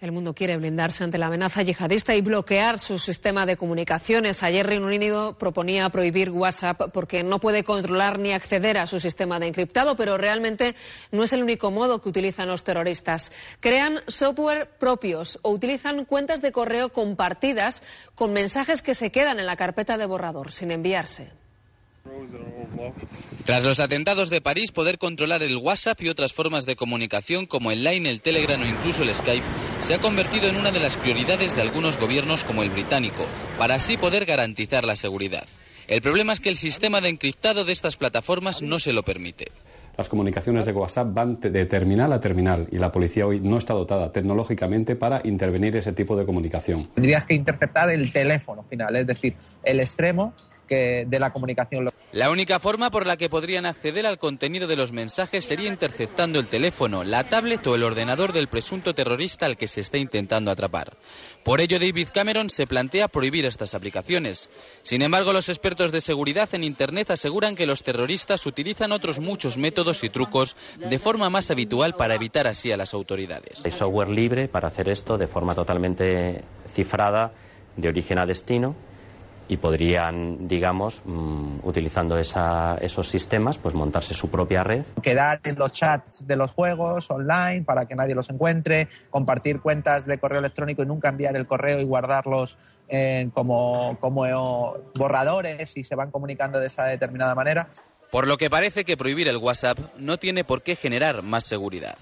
El mundo quiere blindarse ante la amenaza yihadista y bloquear su sistema de comunicaciones. Ayer Reino Unido proponía prohibir WhatsApp porque no puede controlar ni acceder a su sistema de encriptado, pero realmente no es el único modo que utilizan los terroristas. Crean software propios o utilizan cuentas de correo compartidas con mensajes que se quedan en la carpeta de borrador sin enviarse. Tras los atentados de París, poder controlar el WhatsApp y otras formas de comunicación como el Line, el Telegram o incluso el Skype se ha convertido en una de las prioridades de algunos gobiernos como el británico, para así poder garantizar la seguridad. El problema es que el sistema de encriptado de estas plataformas no se lo permite. Las comunicaciones de WhatsApp van de terminal a terminal y la policía hoy no está dotada tecnológicamente para intervenir ese tipo de comunicación. Tendrías que interceptar el teléfono final, es decir, el extremo la comunicación. La única forma por la que podrían acceder al contenido de los mensajes sería interceptando el teléfono, la tablet o el ordenador del presunto terrorista al que se está intentando atrapar. Por ello, David Cameron se plantea prohibir estas aplicaciones. Sin embargo, los expertos de seguridad en Internet aseguran que los terroristas utilizan otros muchos métodos y trucos de forma más habitual para evitar así a las autoridades. Hay software libre para hacer esto de forma totalmente cifrada, de origen a destino y podrían, digamos, mm, utilizando esos sistemas, pues montarse su propia red. Quedar en los chats de los juegos online para que nadie los encuentre, compartir cuentas de correo electrónico y nunca enviar el correo y guardarlos como, como borradores y se van comunicando de esa determinada manera. Por lo que parece que prohibir el WhatsApp no tiene por qué generar más seguridad.